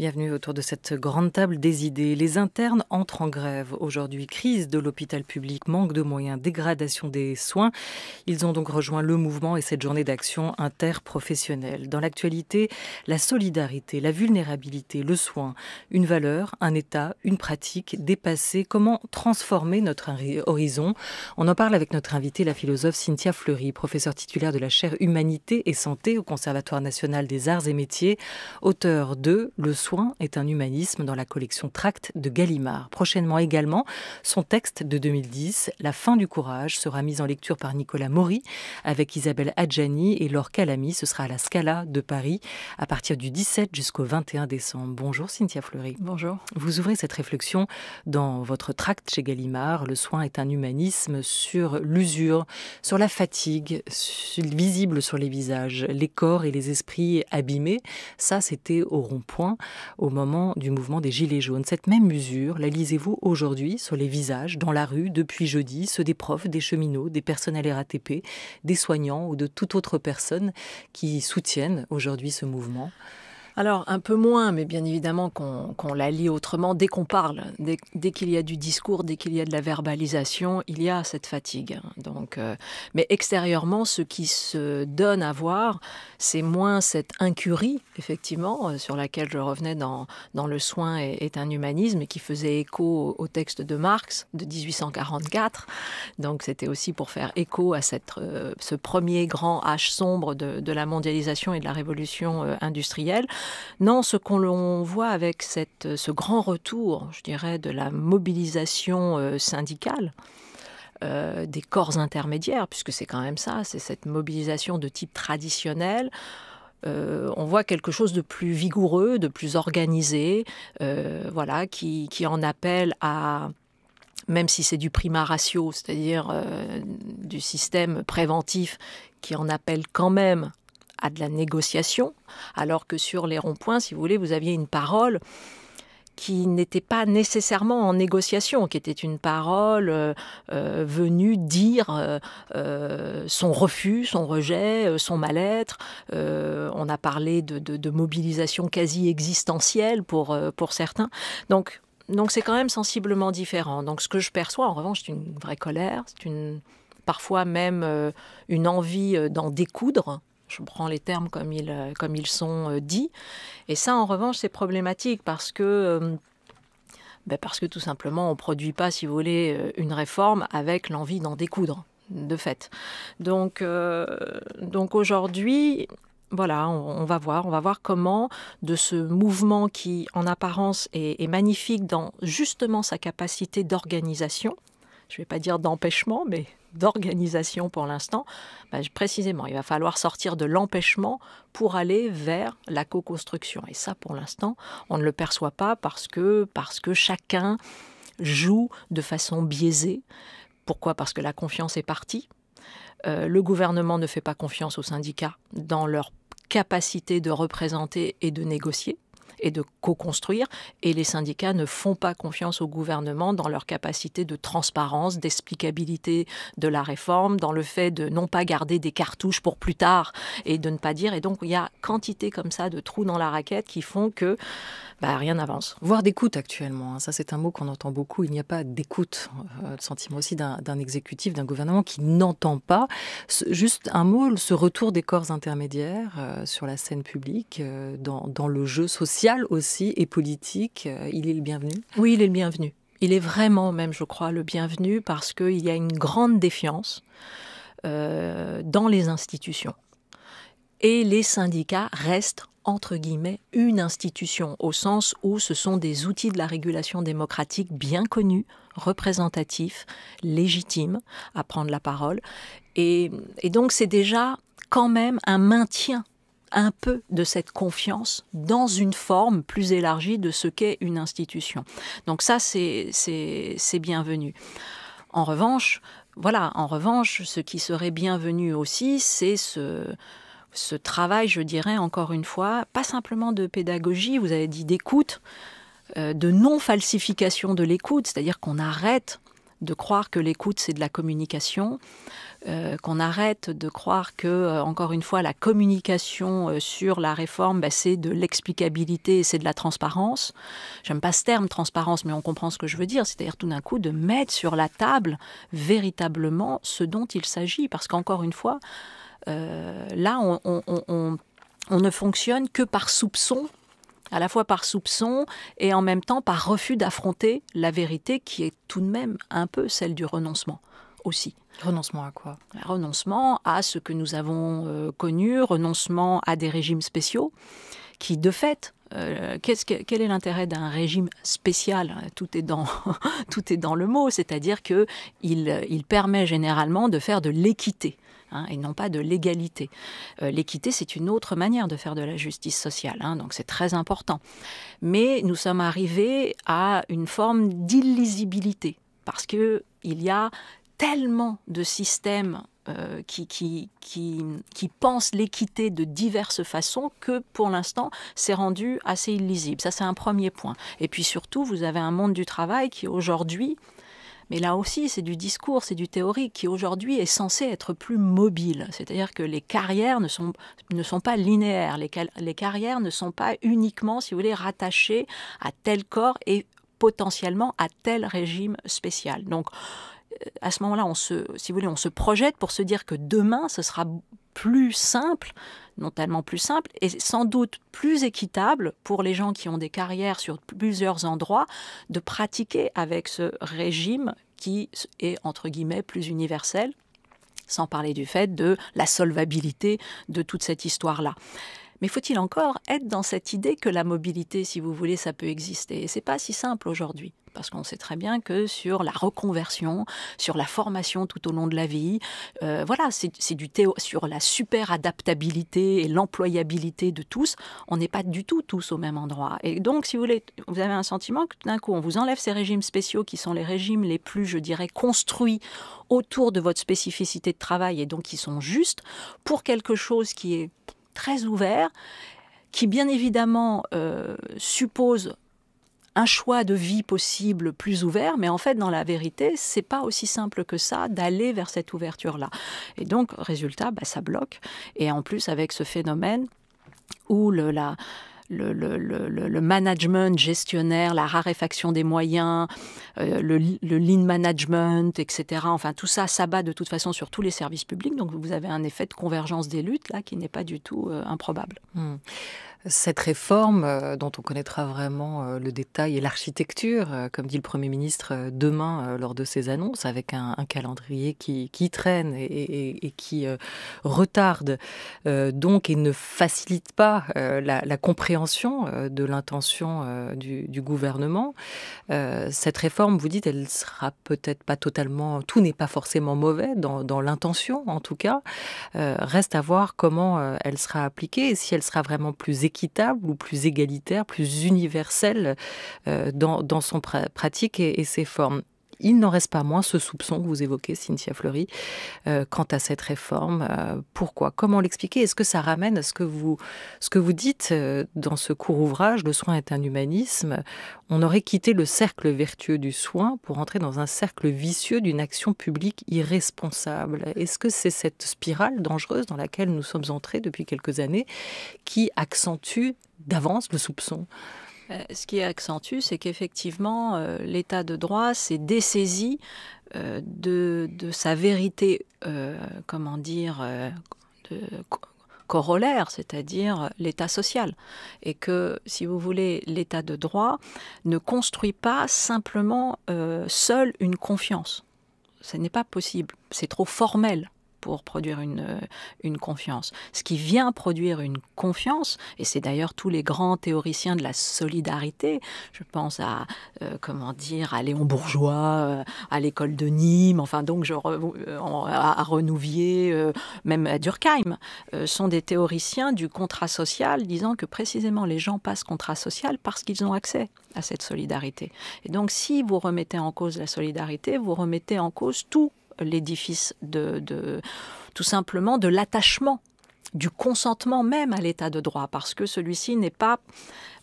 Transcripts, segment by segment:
Bienvenue autour de cette grande table des idées. Les internes entrent en grève aujourd'hui. Crise de l'hôpital public, manque de moyens, dégradation des soins. Ils ont donc rejoint le mouvement et cette journée d'action interprofessionnelle. Dans l'actualité, la solidarité, la vulnérabilité, le soin, une valeur, un état, une pratique dépassée. Comment transformer notre horizon On en parle avec notre invitée, la philosophe Cynthia Fleury, professeure titulaire de la chaire Humanité et Santé au Conservatoire national des arts et métiers, auteur de Le soin soin est un humanisme dans la collection Tract de Gallimard. Prochainement également, son texte de 2010, La fin du courage, sera mis en lecture par Nicolas Maury avec Isabelle Adjani et Laure Calamy. Ce sera à la Scala de Paris à partir du 17 jusqu'au 21 décembre. Bonjour Cynthia Fleury. Bonjour. Vous ouvrez cette réflexion dans votre tract chez Gallimard. Le soin est un humanisme sur l'usure, sur la fatigue, visible sur les visages, les corps et les esprits abîmés. Ça, c'était au rond-point au moment du mouvement des Gilets jaunes. Cette même mesure, la lisez-vous aujourd'hui sur les visages, dans la rue, depuis jeudi, ceux des profs, des cheminots, des personnels RATP, des soignants ou de toute autre personne qui soutiennent aujourd'hui ce mouvement alors, un peu moins, mais bien évidemment qu'on la lit autrement. Dès qu'on parle, dès, qu'il y a du discours, dès qu'il y a de la verbalisation, il y a cette fatigue. Euh, mais extérieurement, ce qui se donne à voir, c'est moins cette incurie, effectivement, euh, sur laquelle je revenais dans, Le soin est, un humanisme qui faisait écho au, texte de Marx de 1844. Donc, c'était aussi pour faire écho à euh, ce premier grand H sombre de, la mondialisation et de la révolution industrielle. Non, ce qu'on voit avec ce grand retour, je dirais, de la mobilisation euh, syndicale, euh, des corps intermédiaires, puisque c'est quand même ça, c'est cette mobilisation de type traditionnel. Euh, on voit quelque chose de plus vigoureux, de plus organisé, voilà, qui, qui, en appelle à, même si c'est du prima ratio, c'est-à-dire du système préventif, qui en appelle quand même à de la négociation, alors que sur les ronds-points, si vous voulez, vous aviez une parole qui n'était pas nécessairement en négociation, qui était une parole euh, euh, venue dire euh, son refus, son rejet, son mal-être. on a parlé de, de, mobilisation quasi existentielle pour, pour certains. Donc, donc c'est quand même sensiblement différent. Donc ce que je perçois, en revanche, c'est une vraie colère, c'est une parfois même une envie d'en découdre je prends les termes comme ils, euh, comme ils sont euh, dits. Et ça, en revanche, c'est problématique parce que... Euh, ben parce que tout simplement, on ne produit pas, si vous voulez, une réforme avec l'envie d'en découdre, de fait. Donc, donc aujourd'hui, voilà, on, va voir, on va voir comment de ce mouvement qui, en apparence, est magnifique dans justement sa capacité d'organisation, je ne vais pas dire d'empêchement, mais d'organisation pour l'instant, bah, précisément, il va falloir sortir de l'empêchement pour aller vers la co-construction. Et ça, pour l'instant, on ne le perçoit pas parce que, parce que chacun joue de façon biaisée. Pourquoi Parce que la confiance est partie. Euh, le gouvernement ne fait pas confiance aux syndicats dans leur capacité de représenter et de négocier et de co-construire. Et les syndicats ne font pas confiance au gouvernement dans leur capacité de transparence, d'explicabilité de la réforme, dans le fait de non pas garder des cartouches pour plus tard et de ne pas dire. Et donc, il y a quantité comme ça de trous dans la raquette qui font que bah, rien n'avance. Voire d'écoute actuellement. Hein, ça, c'est un mot qu'on entend beaucoup. Il n'y a pas d'écoute. Euh, le sentiment aussi d'un exécutif, d'un gouvernement qui n'entend pas. Juste un mot, ce retour des corps intermédiaires euh, sur la scène publique, euh, dans le jeu social social aussi et politique, euh, il est le bienvenu Oui, il est le bienvenu. Il est vraiment même, je crois, le bienvenu parce qu'il y a une grande défiance euh, dans les institutions. Et les syndicats restent entre guillemets, une institution, au sens où ce sont des outils de la régulation démocratique bien connus, représentatifs, légitimes à prendre la parole. et donc c'est déjà quand même un maintien un peu de cette confiance dans une forme plus élargie de ce qu'est une institution. Donc ça, c'est bienvenu. En revanche, voilà, en revanche, ce qui serait bienvenu aussi, c'est ce, travail, je dirais encore une fois, pas simplement de pédagogie, vous avez dit d'écoute, euh, de non-falsification de l'écoute, c'est-à-dire qu'on arrête de croire que l'écoute, c'est de la communication, euh, qu'on arrête de croire que, euh, encore une fois, la communication euh, sur la réforme, bah, c'est de l'explicabilité c'est de la transparence. J'aime pas ce terme, transparence, mais on comprend ce que je veux dire, c'est-à-dire tout d'un coup de mettre sur la table véritablement ce dont il s'agit, parce qu'encore une fois, là, on ne fonctionne que par soupçon à la fois par soupçon et en même temps par refus d'affronter la vérité qui est tout de même un peu celle du renoncement aussi. Renoncement à quoi Renoncement à ce que nous avons euh, connu, renoncement à des régimes spéciaux qui, de fait, euh, quel est l'intérêt d'un régime spécial Tout est dans tout est dans le mot, c'est-à-dire que il, il, permet généralement de faire de l'équité Hein, et non pas de l'égalité. Euh, l'équité, c'est une autre manière de faire de la justice sociale, hein, donc c'est très important. Mais nous sommes arrivés à une forme d'illisibilité, parce qu'il y a tellement de systèmes euh, qui, qui pensent l'équité de diverses façons que pour l'instant c'est rendu assez illisible. Ça c'est un premier point. Et puis surtout vous avez un monde du travail qui aujourd'hui mais là aussi, c'est du discours, c'est du théorique qui aujourd'hui est censé être plus mobile. C'est-à-dire que les carrières ne sont, ne sont pas linéaires. Les, carrières ne sont pas uniquement, si vous voulez, rattachées à tel corps et potentiellement à tel régime spécial. Donc, euh, à ce moment-là, si vous voulez, on se projette pour se dire que demain, ce sera plus simple, non tellement plus simple, et sans doute plus équitable pour les gens qui ont des carrières sur plusieurs endroits, de pratiquer avec ce régime qui est entre guillemets plus universel, sans parler du fait de la solvabilité de toute cette histoire-là. Mais faut-il encore être dans cette idée que la mobilité, si vous voulez, ça peut exister Et c'est pas si simple aujourd'hui. Parce qu'on sait très bien que sur la reconversion, sur la formation tout au long de la vie, euh, voilà, c'est du sur la super adaptabilité et l'employabilité de tous, on n'est pas du tout tous au même endroit. Et donc, si vous voulez, vous avez un sentiment que d'un coup, on vous enlève ces régimes spéciaux qui sont les régimes les plus, je dirais, construits autour de votre spécificité de travail et donc qui sont justes pour quelque chose qui est très ouvert, qui bien évidemment euh, suppose un choix de vie possible plus ouvert, mais en fait, dans la vérité, c'est pas aussi simple que ça d'aller vers cette ouverture-là. Et donc, résultat, bah, ça bloque. Et en plus, avec ce phénomène où le, la, le, management gestionnaire, la raréfaction des moyens, euh, le, lean management, etc. Enfin, tout ça s'abat de toute façon sur tous les services publics. Donc, vous avez un effet de convergence des luttes là qui n'est pas du tout euh, improbable. Hmm cette réforme euh, dont on connaîtra vraiment euh, le détail et l'architecture, euh, comme dit le Premier ministre demain lors de ses annonces, avec un, calendrier qui, traîne et, qui retarde donc et ne facilite pas la, compréhension de l'intention du, gouvernement. cette réforme, vous dites, elle sera peut-être pas totalement, tout n'est pas forcément mauvais dans, dans l'intention en tout cas. reste à voir comment elle sera appliquée et si elle sera vraiment plus équitable ou plus égalitaire, plus universel euh, dans, son pratique et ses formes il n'en reste pas moins ce soupçon que vous évoquez, Cynthia Fleury, euh, quant à cette réforme. Euh, pourquoi Comment l'expliquer Est-ce que ça ramène à que ce que vous dites euh, dans ce court ouvrage, Le soin est un humanisme On aurait quitté le cercle vertueux du soin pour entrer dans un cercle vicieux d'une action publique irresponsable. Est-ce que c'est cette spirale dangereuse dans laquelle nous sommes entrés depuis quelques années qui accentue d'avance le soupçon euh, ce qui accentue, c'est qu'effectivement, euh, l'état de droit s'est dessaisi euh, de, sa vérité, comment dire, corollaire, c'est-à-dire l'état social. Et que, si vous voulez, l'état de droit ne construit pas simplement seul une confiance. Ce n'est pas possible, c'est trop formel pour produire euh, une, confiance. Ce qui vient produire une confiance, et c'est d'ailleurs tous les grands théoriciens de la solidarité, je pense à, euh, comment dire, à Léon Bourgeois, euh, à l'école de Nîmes, enfin donc je à, Renouvier, même à Durkheim, sont des théoriciens du contrat social, disant que précisément les gens passent contrat social parce qu'ils ont accès à cette solidarité. Et donc si vous remettez en cause la solidarité, vous remettez en cause tout l'édifice de, tout simplement de l'attachement du consentement même à l'état de droit, parce que celui-ci n'est pas,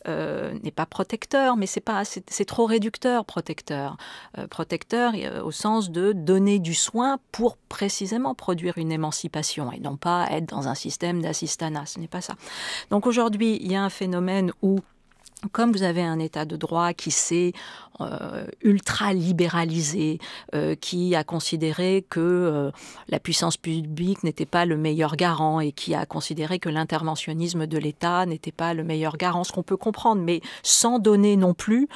euh, n'est pas protecteur, mais c'est, pas, c'est, trop réducteur, protecteur. Euh, protecteur euh, au sens de donner du soin pour précisément produire une émancipation, et non pas être dans un système d'assistanat, ce n'est pas ça. Donc aujourd'hui, il y a un phénomène où comme vous avez un État de droit qui s'est euh, ultra-libéralisé, euh, qui a considéré que euh, la puissance publique n'était pas le meilleur garant et qui a considéré que l'interventionnisme de l'État n'était pas le meilleur garant, ce qu'on peut comprendre, mais sans donner non plus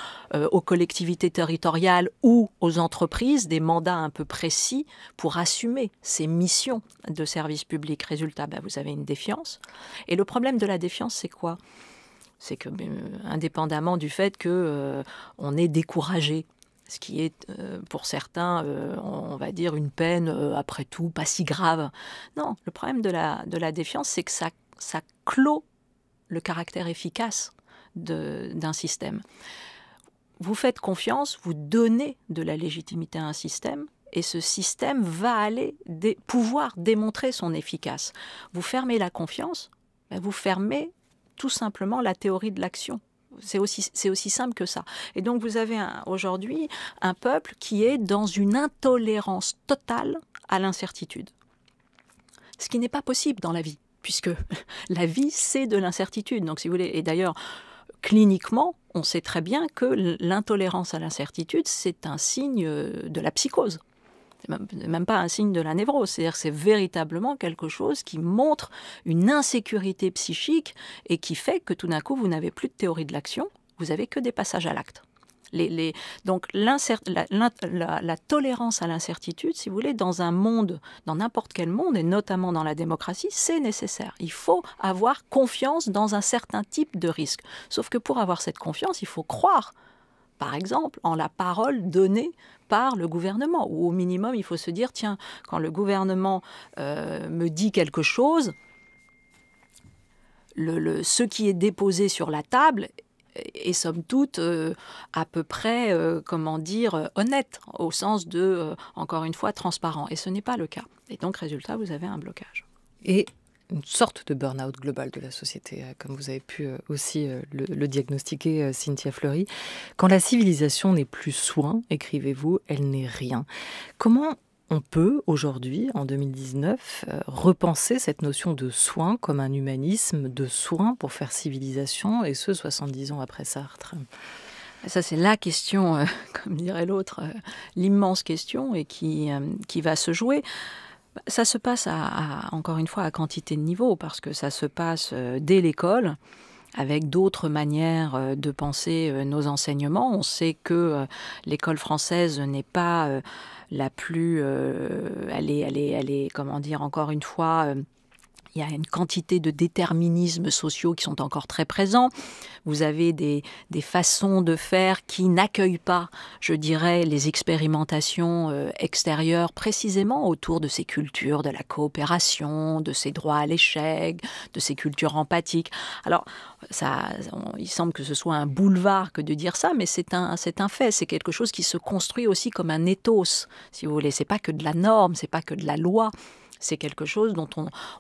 aux collectivités territoriales ou aux entreprises des mandats un peu précis pour assumer ces missions de service public. Résultat, bah, vous avez une défiance. Et le problème de la défiance, c'est quoi c'est que, euh, indépendamment du fait que euh, on est découragé, ce qui est euh, pour certains, on va dire, une peine après tout pas si grave. Non, le problème de la, de la défiance, c'est que ça, ça clôt le caractère efficace d'un système. Vous faites confiance, vous donnez de la légitimité à un système, et ce système va aller pouvoir démontrer son efficace. Vous fermez la confiance, ben, vous fermez tout simplement la théorie de l'action. C'est aussi, aussi, simple que ça. Et donc vous avez aujourd'hui un peuple qui est dans une intolérance totale à l'incertitude. Ce qui n'est pas possible dans la vie, puisque la vie, c'est de l'incertitude. Donc si vous voulez, et d'ailleurs, cliniquement, on sait très bien que l'intolérance à l'incertitude, c'est un signe de la psychose même pas un signe de la névrose, c'est-à-dire c'est véritablement quelque chose qui montre une insécurité psychique et qui fait que tout d'un coup vous n'avez plus de théorie de l'action, vous avez que des passages à l'acte. donc la, la, tolérance à l'incertitude, si vous voulez, dans un monde, dans n'importe quel monde, et notamment dans la démocratie, c'est nécessaire. Il faut avoir confiance dans un certain type de risque. Sauf que pour avoir cette confiance, il faut croire par exemple, en la parole donnée par le gouvernement. Ou au minimum, il faut se dire, tiens, quand le gouvernement euh, me dit quelque chose, le, ce qui est déposé sur la table est somme toute euh, à peu près, euh, comment dire, honnête, au sens de, encore une fois, transparent. Et ce n'est pas le cas. Et donc, résultat, vous avez un blocage. Et une sorte de burn-out global de la société, euh, comme vous avez pu euh, aussi euh, le, diagnostiquer, Cynthia Fleury. Quand la civilisation n'est plus soin, écrivez-vous, elle n'est rien. Comment on peut aujourd'hui, en 2019, repenser cette notion de soin comme un humanisme de soin pour faire civilisation, et ce 70 ans après Sartre ça, c'est la question, comme dirait l'autre, l'immense question et qui, qui va se jouer. Ça se passe, encore une fois, à quantité de niveaux, parce que ça se passe euh, dès l'école avec d'autres manières euh, de penser euh, nos enseignements. On sait que l'école française n'est pas la plus... Elle est, elle est, comment dire, encore une fois il y a une quantité de déterminismes sociaux qui sont encore très présents. Vous avez des, façons de faire qui n'accueillent pas, je dirais, les expérimentations euh, extérieures précisément autour de ces cultures de la coopération, de ces droits à l'échec, de ces cultures empathiques. Alors, ça, il semble que ce soit un boulevard que de dire ça, mais c'est un, c'est un fait. C'est quelque chose qui se construit aussi comme un ethos, si vous voulez. C'est pas que de la norme, c'est pas que de la loi. C'est quelque chose dont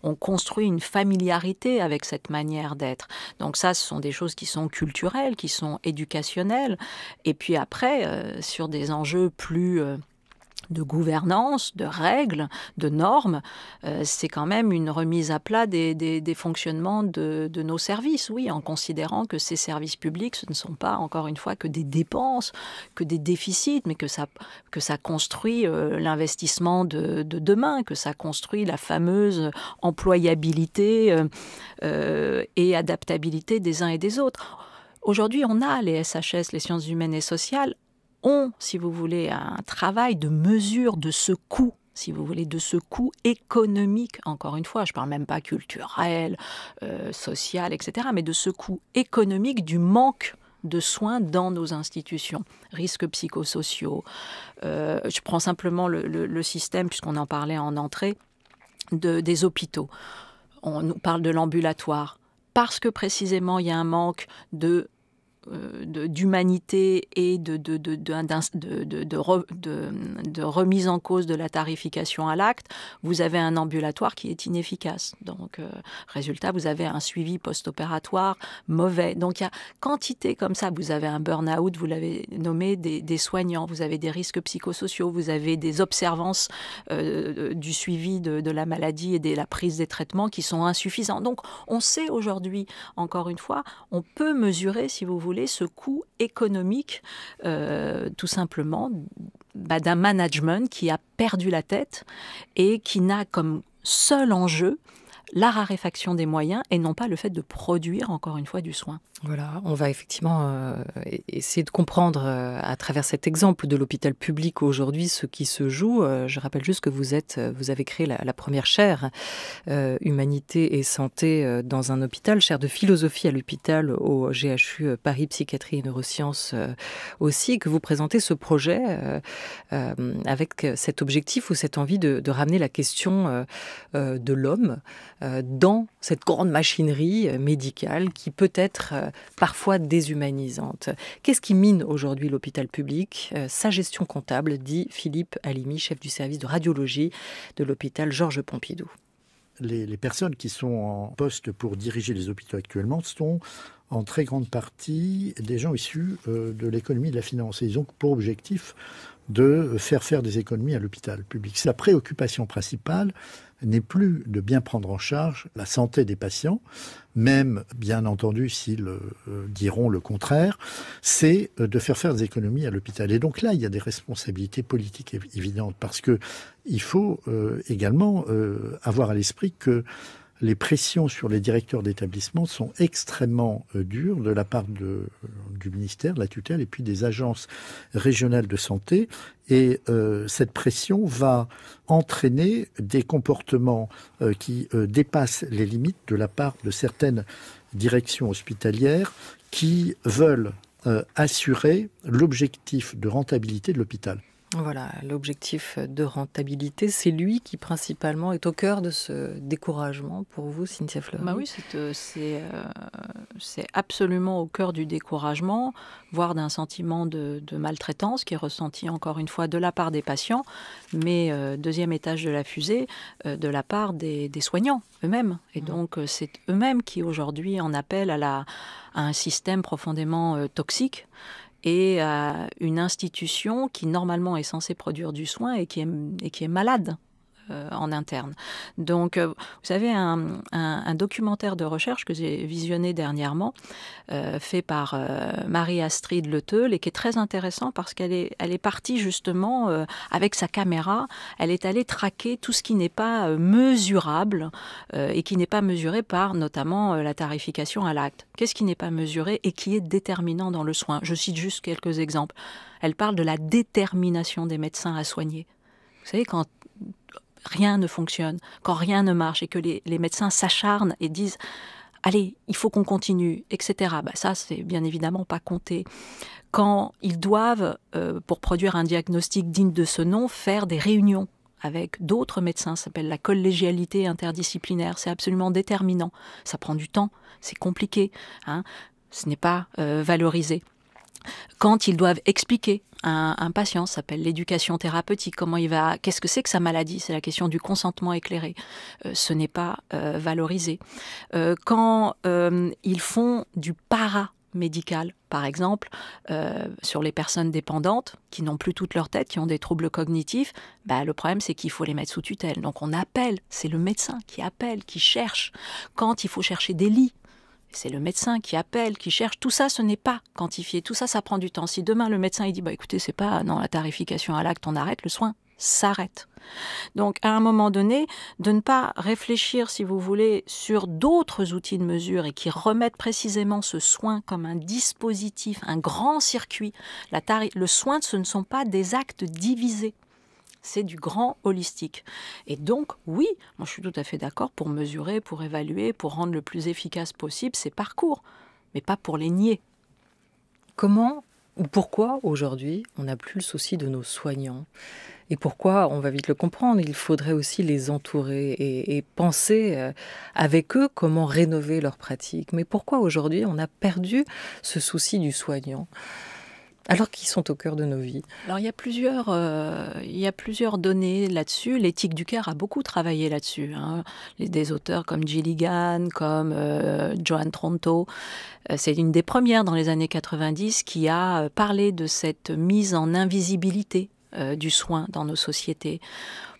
on, construit une familiarité avec cette manière d'être. Donc ça, ce sont des choses qui sont culturelles, qui sont éducationnelles. Et puis après, euh, sur des enjeux plus... Euh, de gouvernance, de règles, de normes, euh, c'est quand même une remise à plat des, fonctionnements de, nos services, oui, en considérant que ces services publics, ce ne sont pas, encore une fois, que des dépenses, que des déficits, mais que ça, que ça construit euh, l'investissement de, demain, que ça construit la fameuse employabilité euh, et adaptabilité des uns et des autres. Aujourd'hui, on a les SHS, les sciences humaines et sociales, ont, si vous voulez, un travail de mesure de ce coût si vous voulez, de ce coût économique, encore une fois, je ne parle même pas culturel, euh, social, etc., mais de ce coût économique du manque de soins dans nos institutions, risques psychosociaux. Euh, je prends simplement le, système, puisqu'on en parlait en entrée, des hôpitaux. On nous parle de l'ambulatoire parce que précisément il y a un manque de euh, d'humanité et de, de, de, de, remise en cause de la tarification à l'acte, vous avez un ambulatoire qui est inefficace. Donc, euh, résultat, vous avez un suivi post-opératoire mauvais. Donc, il y a quantité comme ça. Vous avez un burn-out, vous l'avez nommé, des, soignants, vous avez des risques psychosociaux, vous avez des observances euh, du suivi de, de, la maladie et de la prise des traitements qui sont insuffisants. Donc, on sait aujourd'hui, encore une fois, on peut mesurer, si vous voulez, ce coût économique, euh, tout simplement, bah, d'un management qui a perdu la tête et qui n'a comme seul enjeu la raréfaction des moyens et non pas le fait de produire encore une fois du soin. Voilà, on va effectivement euh, e-, essayer de comprendre euh, à travers cet exemple de l'hôpital public aujourd'hui ce qui se joue. Euh, je rappelle juste que vous êtes, vous avez créé la, première chaire humanité et santé dans un hôpital, chaire de philosophie à l'hôpital au GHU Paris Psychiatrie et Neurosciences aussi, que vous présentez ce projet avec cet objectif ou cette envie de ramener la question de l'homme euh, dans cette grande machinerie euh, médicale qui peut être euh, parfois déshumanisante. Qu'est-ce qui mine aujourd'hui l'hôpital public Sa gestion comptable, dit Philippe Alimi, chef du service de radiologie de l'hôpital Georges Pompidou. Les, personnes qui sont en poste pour diriger les hôpitaux actuellement sont en très grande partie des gens issus de l'économie de la finance. Et ils ont pour objectif de faire faire des économies à l'hôpital public. C'est la préoccupation principale n'est plus de bien prendre en charge la santé des patients, même bien entendu s'ils euh, diront le contraire, c'est euh, de faire faire des économies à l'hôpital. Et donc là, il y a des responsabilités politiques évidentes parce que il faut euh, également avoir à l'esprit que les pressions sur les directeurs d'établissement sont extrêmement euh, dures de la part du ministère, de la tutelle, et puis des agences régionales de santé. Et euh, cette pression va entraîner des comportements euh, qui dépassent les limites de la part de certaines directions hospitalières qui veulent assurer l'objectif de rentabilité de l'hôpital. Voilà, l'objectif de rentabilité, c'est lui qui principalement est au cœur de ce découragement pour vous, Cynthia Fleury. Bah oui, euh, euh, c'est absolument au cœur du découragement, voire d'un sentiment de, maltraitance qui est ressenti encore une fois de la part des patients, mais euh, deuxième étage de la fusée, de la part des, soignants eux-mêmes. Et mmh. donc c'est eux-mêmes qui aujourd'hui en appellent à un système profondément toxique et une institution qui normalement est censée produire du soin et qui est, et qui est malade euh, en interne. Donc, euh, vous savez, un, documentaire de recherche que j'ai visionné dernièrement, euh, fait par Marie-Astrid Leteul, et qui est très intéressant parce qu'elle est, elle est partie justement avec sa caméra, elle est allée traquer tout ce qui n'est pas mesurable et qui n'est pas mesuré par notamment la tarification à l'acte. Qu'est-ce qui n'est pas mesuré et qui est déterminant dans le soin Je cite juste quelques exemples. Elle parle de la détermination des médecins à soigner. Vous savez, quand rien ne fonctionne, quand rien ne marche et que les, médecins s'acharnent et disent allez, il faut qu'on continue, etc. Bah, ça, c'est bien évidemment pas compté. Quand ils doivent, euh, pour produire un diagnostic digne de ce nom, faire des réunions avec d'autres médecins, ça s'appelle la collégialité interdisciplinaire, c'est absolument déterminant. Ça prend du temps, c'est compliqué, hein ce n'est pas euh, valorisé. Quand ils doivent expliquer un, patient, s'appelle l'éducation thérapeutique, comment il va, qu'est-ce que c'est que sa maladie C'est la question du consentement éclairé. Euh, ce n'est pas euh, valorisé. Euh, quand ils font du para médical, par exemple, sur les personnes dépendantes qui n'ont plus toute leur tête, qui ont des troubles cognitifs, bah, le problème c'est qu'il faut les mettre sous tutelle. Donc on appelle, c'est le médecin qui appelle, qui cherche. Quand il faut chercher des lits c'est le médecin qui appelle, qui cherche. Tout ça, ce n'est pas quantifié. Tout ça, ça prend du temps. Si demain le médecin il dit, bah écoutez, c'est pas non la tarification à l'acte, on arrête le soin, s'arrête. Donc, à un moment donné, de ne pas réfléchir, si vous voulez, sur d'autres outils de mesure et qui remettent précisément ce soin comme un dispositif, un grand circuit. La le soin, ce ne sont pas des actes divisés c'est du grand holistique. Et donc, oui, moi je suis tout à fait d'accord pour mesurer, pour évaluer, pour rendre le plus efficace possible ces parcours, mais pas pour les nier. Comment ou pourquoi aujourd'hui on n'a plus le souci de nos soignants et pourquoi on va vite le comprendre. Il faudrait aussi les entourer et, et penser euh, avec eux comment rénover leurs pratiques. Mais pourquoi aujourd'hui on a perdu ce souci du soignant alors qu'ils sont au cœur de nos vies Alors il y a plusieurs, euh, il a plusieurs données là-dessus. L'éthique du cœur a beaucoup travaillé là-dessus. Hein. Des auteurs comme Gilligan, comme euh, Joan Tronto. Euh, c'est une des premières dans les années 90 qui a parlé de cette mise en invisibilité du soin dans nos sociétés.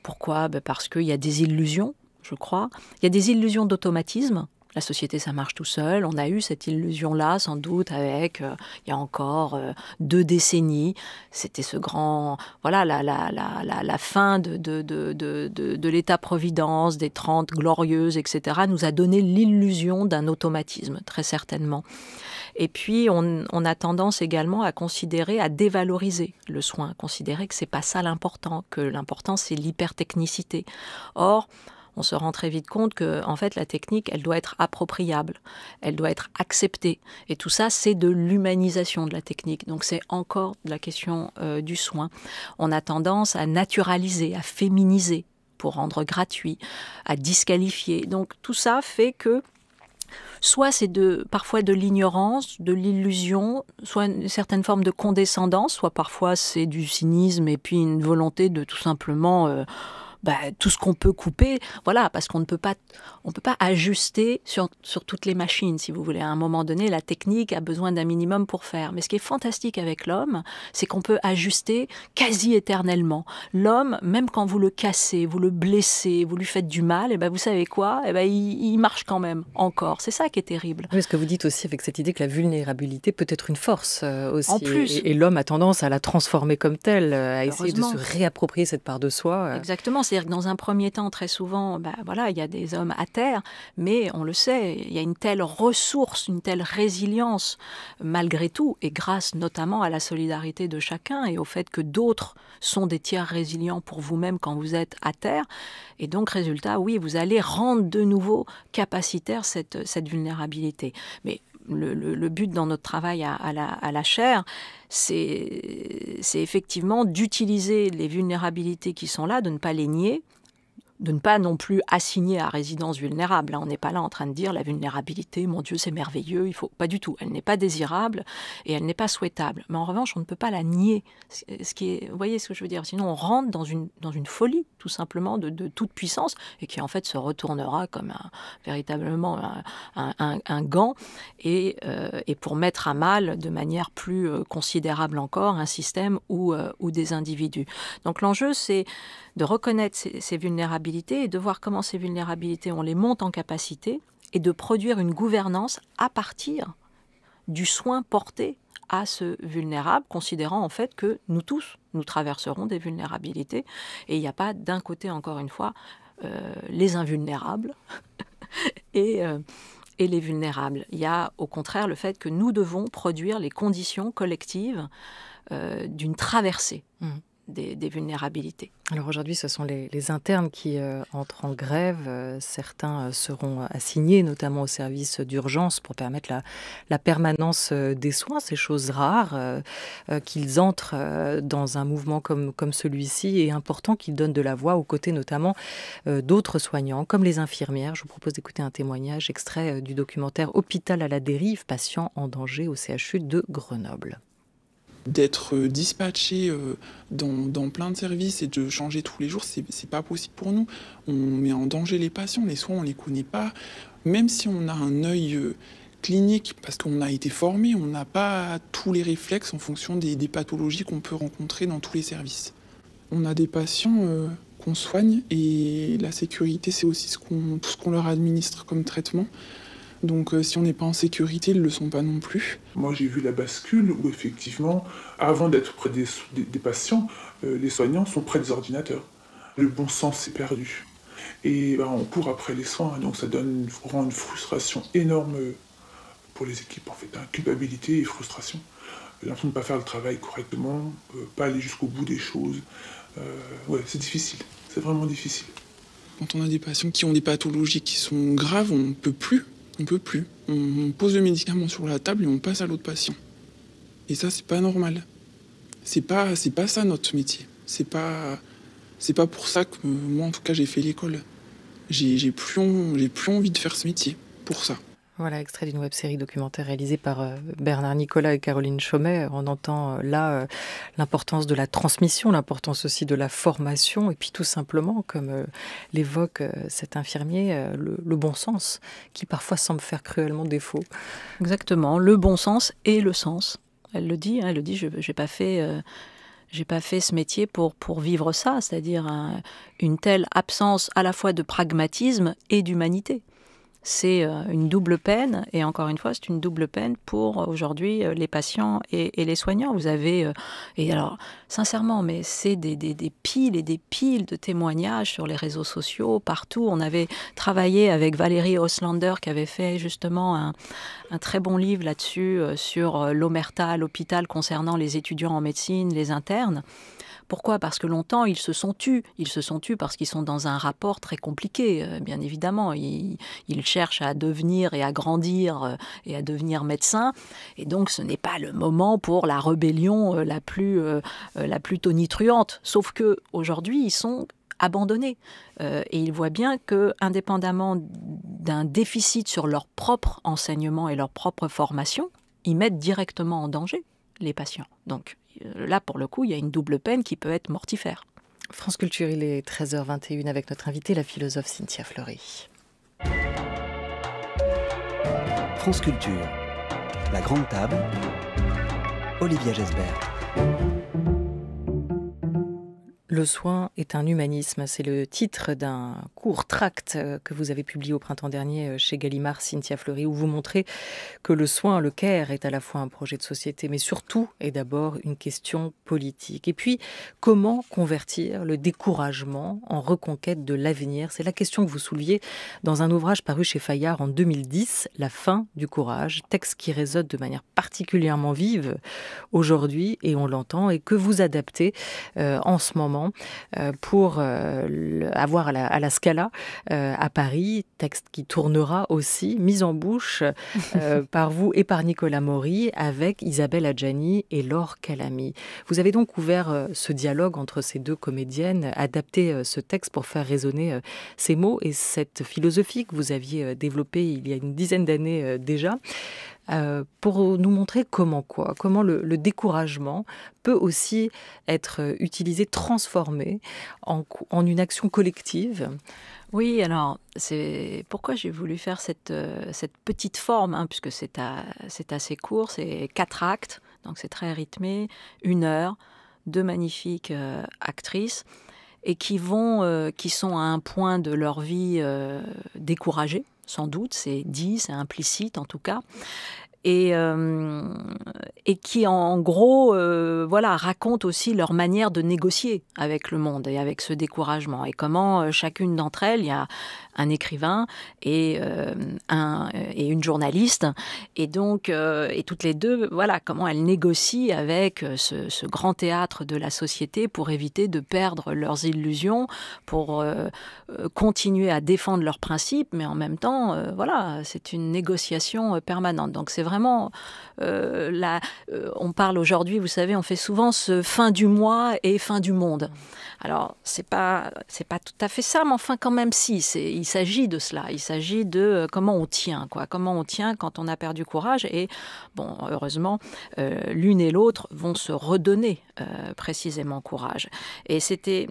Pourquoi ben, Parce qu'il y a des illusions, je crois. Il y a des illusions d'automatisme la société, ça marche tout seul. On a eu cette illusion-là, sans doute, avec, euh, il y a encore euh, deux décennies. C'était ce grand, voilà, la, fin de, l'État-providence, des Trente glorieuses, etc., nous a donné l'illusion d'un automatisme, très certainement. Et puis, on, a tendance également à considérer, à dévaloriser le soin, à considérer que c'est pas ça l'important, que l'important, c'est l'hypertechnicité. Or, on se rend très vite compte que, en fait, la technique, elle doit être appropriable, elle doit être acceptée. Et tout ça, c'est de l'humanisation de la technique. Donc, c'est encore la question euh, du soin. On a tendance à naturaliser, à féminiser pour rendre gratuit, à disqualifier. Donc, tout ça fait que soit c'est de parfois de l'ignorance, de l'illusion, soit une certaine forme de condescendance, soit parfois c'est du cynisme et puis une volonté de tout simplement euh, bah, tout ce qu'on peut couper, voilà, parce qu'on ne peut pas, on peut pas ajuster sur, sur toutes les machines, si vous voulez. À un moment donné, la technique a besoin d'un minimum pour faire. Mais ce qui est fantastique avec l'homme, c'est qu'on peut ajuster quasi éternellement. L'homme, même quand vous le cassez, vous le blessez, vous lui faites du mal, et eh ben vous savez quoi Et eh ben il, marche quand même encore. C'est ça qui est terrible. Oui, ce que vous dites aussi avec cette idée que la vulnérabilité peut être une force euh, aussi. plus. Et, et l'homme a tendance à la transformer comme telle, euh, à essayer de se réapproprier cette part de soi. Euh. Exactement. C'est-à-dire que dans un premier temps, très souvent, ben voilà, il y a des hommes à terre, mais on le sait, il y a une telle ressource, une telle résilience malgré tout, et grâce notamment à la solidarité de chacun et au fait que d'autres sont des tiers résilients pour vous-même quand vous êtes à terre. Et donc, résultat, oui, vous allez rendre de nouveau capacitaire cette, cette vulnérabilité. Mais le, but dans notre travail à, la, à la, chair, c'est effectivement d'utiliser les vulnérabilités qui sont là, de ne pas les nier, de ne pas non plus assigner à résidence vulnérable. Hein, on n'est pas là en train de dire la vulnérabilité, mon Dieu, c'est merveilleux, il faut pas du tout. Elle n'est pas désirable et elle n'est pas souhaitable. Mais en revanche, on ne peut pas la nier. Ce qui est, vous voyez ce que je veux dire Sinon, on rentre dans une, dans une folie, tout simplement, de, toute puissance et qui en fait se retournera comme un, véritablement un, gant euh, et, pour mettre à mal de manière plus euh, considérable encore un système ou, euh, ou des individus. Donc l'enjeu, c'est de reconnaître ces, vulnérabilités et de voir comment ces vulnérabilités, on les monte en capacité et de produire une gouvernance à partir du soin porté à ce vulnérable, considérant en fait que nous tous, nous traverserons des vulnérabilités. Et il n'y a pas d'un côté, encore une fois, euh, les invulnérables euh, et, les vulnérables. Il y a au contraire le fait que nous devons produire les conditions collectives euh, d'une traversée. Mmh des, vulnérabilités. Alors aujourd'hui, ce sont les, internes qui euh, entrent en grève. Euh, certains euh, seront assignés, notamment au service d'urgence, pour permettre la, permanence des soins, C'est chose rare qu'ils entrent dans un mouvement comme, comme celui-ci et important qu'ils donnent de la voix aux côtés notamment d'autres soignants, comme les infirmières. Je vous propose d'écouter un témoignage extrait du documentaire Hôpital à la dérive, patients en danger au CHU de Grenoble. D'être euh, dispatché euh, dans, plein de services et de changer tous les jours, n'est pas possible pour nous. On met en danger les patients, les soins, on les connaît pas. Même si on a un œil euh, clinique, parce qu'on a été formé, on n'a pas tous les réflexes en fonction des, pathologies qu'on peut rencontrer dans tous les services. On a des patients qu'on soigne et la sécurité, c'est aussi ce ce qu'on leur administre comme traitement. Donc euh, si on n'est pas en sécurité, ils ne le sont pas non plus. Moi j'ai vu la bascule où effectivement, avant d'être près des, patients, euh, les soignants sont près des ordinateurs. Le bon sens s'est perdu. Et ben, on court après les soins, donc ça donne rend une frustration énorme euh, pour les équipes en fait, hein, culpabilité et frustration. L'impression de ne pas faire le travail correctement, pas aller jusqu'au bout des choses. ouais, c'est difficile, c'est vraiment difficile. Quand on a des patients qui ont des pathologies qui sont graves, on ne peut plus on peut plus. On, pose le médicament sur la table et on passe à l'autre patient. Et ça, c'est pas normal. C'est pas, c'est pas ça notre métier. C'est pas, c'est pas pour ça que euh, moi, en tout cas, j'ai fait l'école. J'ai, j'ai j'ai plus envie de faire ce métier pour ça. Voilà, extrait d'une web série documentaire réalisée par euh, Bernard Nicolas et Caroline Chaumet. On euh, entend euh, là l'importance de la transmission, l'importance aussi de la formation, et puis tout simplement, comme l'évoque cet infirmier, le, bon sens, qui parfois semble faire cruellement défaut. Exactement, le bon sens et le sens. Elle le dit, hein, elle le dit, je n'ai pas fait... j'ai pas fait ce métier pour, pour vivre ça, c'est-à-dire une telle absence à la fois de pragmatisme et d'humanité c'est euh, une double peine, et encore une fois, c'est une double peine pour euh, aujourd'hui euh, les patients et, les soignants. Vous avez, et alors sincèrement, mais c'est des, piles et des piles de témoignages sur les réseaux sociaux, partout. On avait travaillé avec Valérie Oslander qui avait fait justement un, très bon livre là-dessus, sur l'omerta l'hôpital concernant les étudiants en médecine, les internes. Pourquoi Parce que longtemps, ils se sont tus. Ils se sont tus parce qu'ils sont dans un rapport très compliqué, euh, bien évidemment. Ils, cherchent à devenir et à grandir euh, et à devenir médecins. Et donc, ce n'est pas le moment pour la rébellion euh, la plus, la plus tonitruante. Sauf que aujourd'hui, ils sont abandonnés. et ils voient bien que, indépendamment d'un déficit sur leur propre enseignement et leur propre formation, ils mettent directement en danger les patients. Donc, euh, là, pour le coup, il y a une double peine qui peut être mortifère. France Culture, il est 13h21 avec notre invitée, la philosophe Cynthia Fleury. France Culture, la grande table, Olivia Gesbert. Le soin est un humanisme, c'est le titre d'un court tract euh, que vous avez publié au printemps dernier euh, chez Gallimard, Cynthia Fleury, où vous montrez que le soin, le care, est à la fois un projet de société, mais surtout et d'abord une question politique. Et puis, comment convertir le découragement en reconquête de l'avenir C'est la question que vous souleviez dans un ouvrage paru chez Fayard en 2010, La fin du courage, texte qui résonne de manière particulièrement vive aujourd'hui, et on l'entend, et que vous adaptez euh, en ce moment euh, pour euh, avoir à la, Scala euh, à Paris, texte qui tournera aussi, mise en bouche par vous et par Nicolas Maury avec Isabelle Adjani et Laure Calamy. Vous avez donc ouvert ce dialogue entre ces deux comédiennes, adapté ce texte pour faire résonner ces mots et cette philosophie que vous aviez développée il y a une dizaine d'années déjà. Euh, pour nous montrer comment quoi, comment le, découragement peut aussi être utilisé, transformé en, une action collective. Oui, alors c'est pourquoi j'ai voulu faire cette, euh, cette petite forme, hein, puisque c'est assez court, c'est quatre actes, donc c'est très rythmé, une heure, deux magnifiques euh, actrices et qui vont, qui sont à un point de leur vie découragé sans doute, c'est dit, c'est implicite en tout cas, et, euh, et qui en gros euh, voilà racontent aussi leur manière de négocier avec le monde et avec ce découragement et comment euh, chacune d'entre elles, il y a un écrivain et, euh, et une journaliste. Et donc, euh, et toutes les deux, voilà comment elles négocient avec euh, ce, grand théâtre de la société pour éviter de perdre leurs illusions, pour continuer à défendre leurs principes, mais en même temps, voilà, c'est une négociation permanente. Donc, c'est vraiment là, on parle aujourd'hui, vous savez, on fait souvent ce fin du mois et fin du monde. Alors, ce n'est pas tout à fait ça, mais enfin, quand même, si, il s'agit de cela. Il s'agit de euh, comment on tient, quoi. Comment on tient quand on a perdu courage. Et, bon, heureusement, euh, l'une et l'autre vont se redonner euh, précisément courage. Et c'était.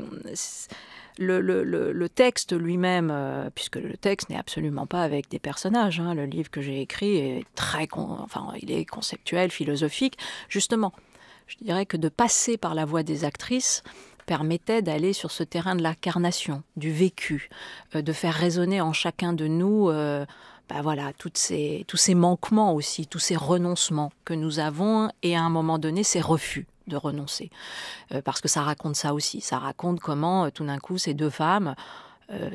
Le, texte lui-même, puisque le texte n'est absolument pas avec des personnages, hein, le livre que j'ai écrit est très, enfin, il est conceptuel, philosophique, justement. Je dirais que de passer par la voix des actrices, permettait d'aller sur ce terrain de l'incarnation, du vécu, euh, de faire résonner en chacun de nous euh, bah voilà, toutes ces, tous ces manquements aussi, tous ces renoncements que nous avons et à un moment donné ces refus de renoncer. Euh, parce que ça raconte ça aussi, ça raconte comment tout d'un coup ces deux femmes...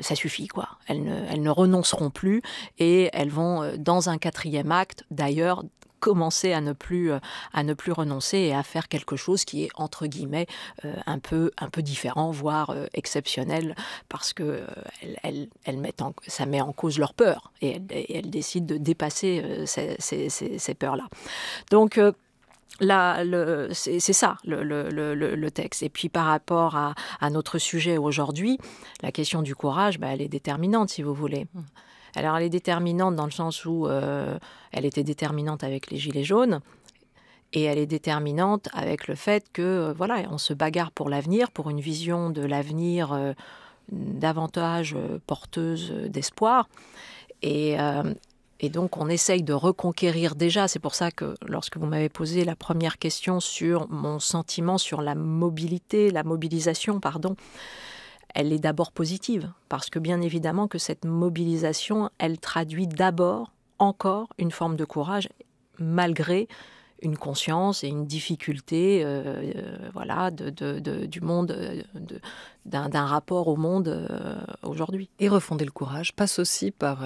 ça suffit, quoi. Elles ne, elles ne, renonceront plus et elles vont, dans un quatrième acte, d'ailleurs, commencer à ne plus euh, à ne plus renoncer et à faire quelque chose qui est entre guillemets euh, un peu un peu différent voire euh, exceptionnel parce que elle elle ça met en cause leur peur et elle et de dépasser ces, ces, ces, peurs là donc c'est ça le, le, le, texte. Et puis par rapport à, à notre sujet aujourd'hui, la question du courage, bah, elle est déterminante, si vous voulez. Alors elle est déterminante dans le sens où euh, elle était déterminante avec les Gilets jaunes. Et elle est déterminante avec le fait que euh, voilà, on se bagarre pour l'avenir, pour une vision de l'avenir euh, davantage porteuse d'espoir. Et, et donc, on essaye de reconquérir déjà. C'est pour ça que lorsque vous m'avez posé la première question sur mon sentiment sur la mobilité, la mobilisation, pardon, elle est d'abord positive, parce que bien évidemment que cette mobilisation, elle traduit d'abord encore une forme de courage, malgré une conscience et une difficulté euh, euh, voilà, de, du monde, euh, d'un rapport au monde aujourd'hui. Et refonder le courage passe aussi par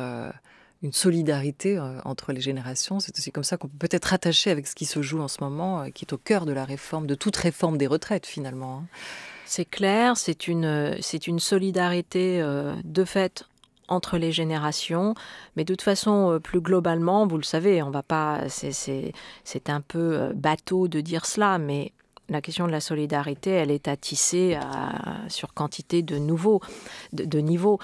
une solidarité entre les générations. C'est aussi comme ça qu'on peut peut-être rattacher avec ce qui se joue en ce moment, qui est au cœur de la réforme, de toute réforme des retraites finalement. Hein. C'est clair, c'est une, c'est une solidarité euh, de fait entre les générations, mais de toute façon, euh, plus globalement, vous le savez, on va pas, c'est un peu euh, bateau de dire cela, mais la question de la solidarité, elle est à sur quantité de nouveaux, de, niveaux.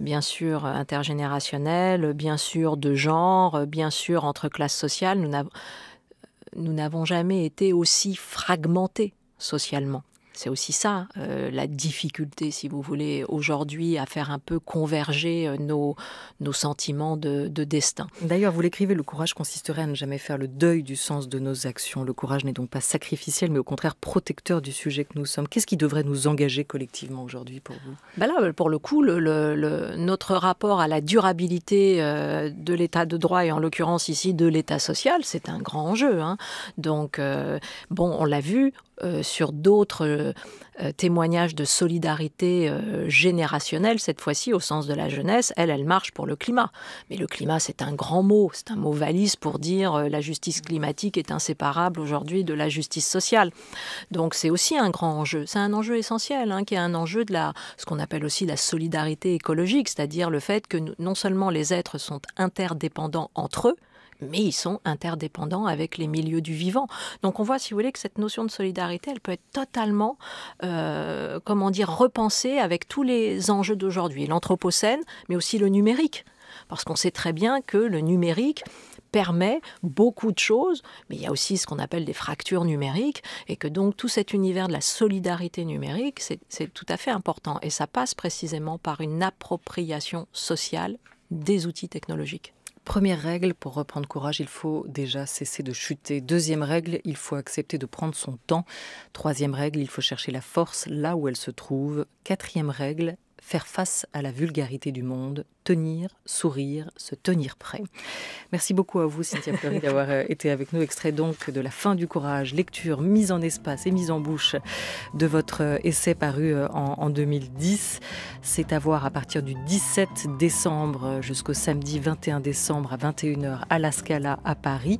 bien sûr intergénérationnels, bien sûr de genre, bien sûr entre classes sociales. Nous n'avons jamais été aussi fragmentés socialement c'est aussi ça, euh, la difficulté, si vous voulez, aujourd'hui à faire un peu converger euh, nos, sentiments de, destin. D'ailleurs, vous l'écrivez, le courage consisterait à ne jamais faire le deuil du sens de nos actions. Le courage n'est donc pas sacrificiel, mais au contraire protecteur du sujet que nous sommes. Qu'est-ce qui devrait nous engager collectivement aujourd'hui pour vous ben pour le coup, notre rapport à la durabilité euh, de l'état de droit, et en l'occurrence ici de l'état social, c'est un grand enjeu. Hein. Donc, bon, on l'a vu, euh, sur d'autres euh, témoignages de solidarité euh, générationnelle, cette fois-ci au sens de la jeunesse, elle, elle marche pour le climat. Mais le climat, c'est un grand mot, c'est un mot valise pour dire la justice climatique est inséparable aujourd'hui de la justice sociale. Donc c'est aussi un grand enjeu, c'est un enjeu essentiel, hein, qui est un enjeu de la, ce qu'on appelle aussi la solidarité écologique, c'est-à-dire le fait que non seulement les êtres sont interdépendants entre eux, mais ils sont interdépendants avec les milieux du vivant. Donc on voit, si vous voulez, que cette notion de solidarité, elle peut être totalement, euh, comment dire, repensée avec tous les enjeux d'aujourd'hui, l'anthropocène, mais aussi le numérique. Parce qu'on sait très bien que le numérique permet beaucoup de choses, mais il y a aussi ce qu'on appelle des fractures numériques, et que donc tout cet univers de la solidarité numérique, c'est tout à fait important, et ça passe précisément par une appropriation sociale des outils technologiques. Première règle, pour reprendre courage, il faut déjà cesser de chuter. Deuxième règle, il faut accepter de prendre son temps. Troisième règle, il faut chercher la force là où elle se trouve. Quatrième règle, faire face à la vulgarité du monde, tenir, sourire, se tenir prêt. Merci beaucoup à vous, Cynthia Fleury, d'avoir euh, été avec nous. Extrait donc de La fin du courage, lecture, mise en espace et mise en bouche de votre euh, essai paru euh, en, 2010. C'est à voir à partir du 17 décembre jusqu'au samedi 21 décembre à 21h à la Scala à Paris,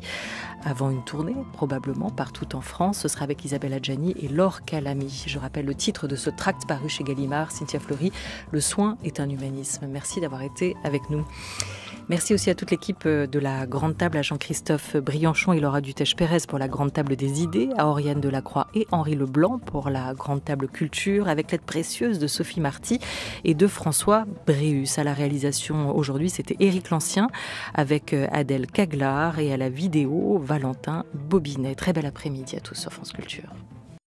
avant une tournée probablement partout en France. Ce sera avec Isabelle Adjani et Laure Calami. Je rappelle le titre de ce tract paru chez Gallimard, Cynthia Fleury. Le soin est un humanisme. Merci d'avoir été avec nous. Merci aussi à toute l'équipe euh, de la Grande Table, à Jean-Christophe Brianchon et Laura Dutèche-Pérez pour la Grande Table des idées, à Oriane Delacroix et Henri Leblanc pour la Grande Table culture, avec l'aide précieuse de Sophie Marty et de François Bréus. À la réalisation aujourd'hui, c'était Éric Lancien avec euh, Adèle Caglar et à la vidéo Valentin Bobinet. Très bel après-midi à tous sur France Culture.